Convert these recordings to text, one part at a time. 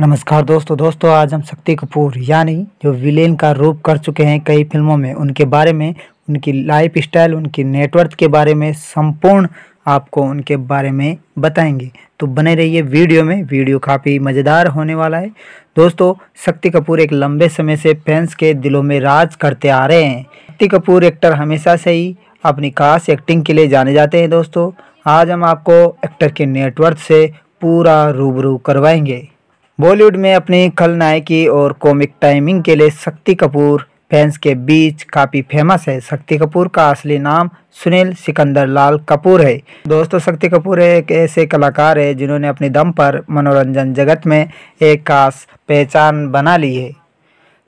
नमस्कार दोस्तों दोस्तों आज हम शक्ति कपूर यानी जो विलेन का रूप कर चुके हैं कई फिल्मों में उनके बारे में उनकी लाइफ स्टाइल उनकी नेटवर्थ के बारे में संपूर्ण आपको उनके बारे में बताएंगे तो बने रहिए वीडियो में वीडियो काफ़ी मज़ेदार होने वाला है दोस्तों शक्ति कपूर एक लंबे समय से फैंस के दिलों में राज करते आ रहे हैं शक्ति कपूर एक्टर हमेशा से ही अपनी खास एक्टिंग के लिए जाने जाते हैं दोस्तों आज हम आपको एक्टर के नेटवर्थ से पूरा रूबरू करवाएंगे बॉलीवुड में अपनी खलनायकी और कॉमिक टाइमिंग के लिए शक्ति कपूर फैंस के बीच काफ़ी फेमस है शक्ति कपूर का असली नाम सुनील सिकंदर लाल कपूर है दोस्तों शक्ति कपूर एक ऐसे कलाकार है जिन्होंने अपने दम पर मनोरंजन जगत में एक खास पहचान बना ली है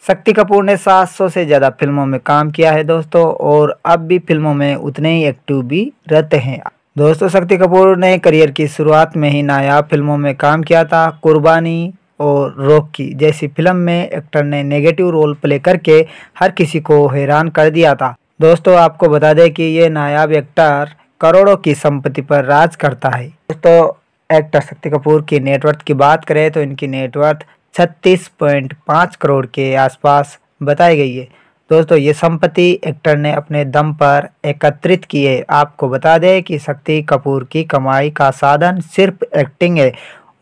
शक्ति कपूर ने 700 से ज़्यादा फिल्मों में काम किया है दोस्तों और अब भी फिल्मों में उतने ही एक्टिव भी रहते हैं दोस्तों शक्ति कपूर ने करियर की शुरुआत में ही नायाब फिल्मों में काम किया था कुर्बानी और रॉकी जैसी फिल्म में एक्टर ने नेगेटिव रोल प्ले करके हर किसी को हैरान कर दिया था दोस्तों आपको बता दें कि ये नायाब एक्टर करोड़ों की संपत्ति पर राज करता है दोस्तों एक्टर शक्ति कपूर की नेटवर्थ की बात करें तो इनकी नेटवर्थ 36.5 करोड़ के आसपास बताई गई है दोस्तों ये संपत्ति एक्टर ने अपने दम पर एकत्रित की है आपको बता दें कि शक्ति कपूर की कमाई का साधन सिर्फ एक्टिंग है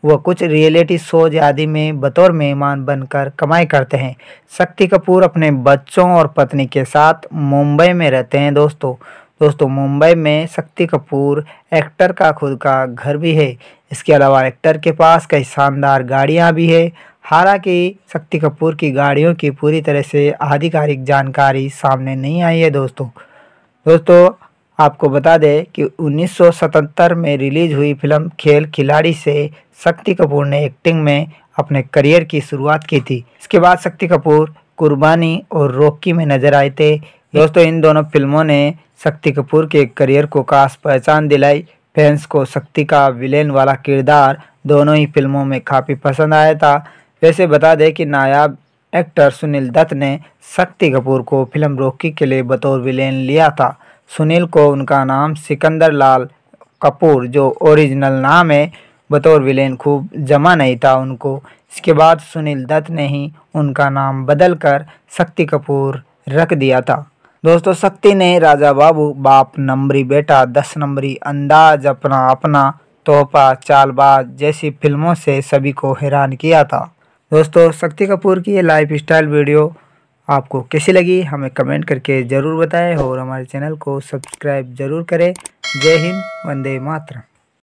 वह कुछ रियलिटी शोज आदि में बतौर मेहमान बनकर कमाई करते हैं शक्ति कपूर अपने बच्चों और पत्नी के साथ मुंबई में रहते हैं दोस्तों दोस्तों मुंबई में शक्ति कपूर एक्टर का खुद का घर भी है इसके अलावा एक्टर के पास कई शानदार गाड़ियाँ भी है हालांकि शक्ति कपूर की गाड़ियों की पूरी तरह से आधिकारिक जानकारी सामने नहीं आई है दोस्तों दोस्तों आपको बता दें कि 1977 में रिलीज हुई फिल्म खेल खिलाड़ी से शक्ति कपूर ने एक्टिंग में अपने करियर की शुरुआत की थी इसके बाद शक्ति कपूर कुर्बानी और रोकी में नजर आए थे दोस्तों इन दोनों फिल्मों ने शक्ति कपूर के करियर को खास पहचान दिलाई फैंस को शक्ति का विलेन वाला किरदार दोनों ही फिल्मों में काफ़ी पसंद आया था वैसे बता दें कि नायाब एक्टर सुनील दत्त ने शक्ति कपूर को फिल्म रोकी के लिए बतौर विलेन लिया था सुनील को उनका नाम सिकंदर लाल कपूर जो ओरिजिनल नाम है बतौर विलेन खूब जमा नहीं था उनको इसके बाद सुनील दत्त ने ही उनका नाम बदल कर शक्ति कपूर रख दिया था दोस्तों शक्ति ने राजा बाबू बाप नंबरी बेटा दस नंबरी अंदाज अपना अपना तोहफा चालबाज जैसी फिल्मों से सभी को हैरान किया था दोस्तों शक्ति कपूर की ये लाइफ स्टाइल वीडियो आपको कैसी लगी हमें कमेंट करके ज़रूर बताएं और हमारे चैनल को सब्सक्राइब ज़रूर करें जय हिंद वंदे मातरम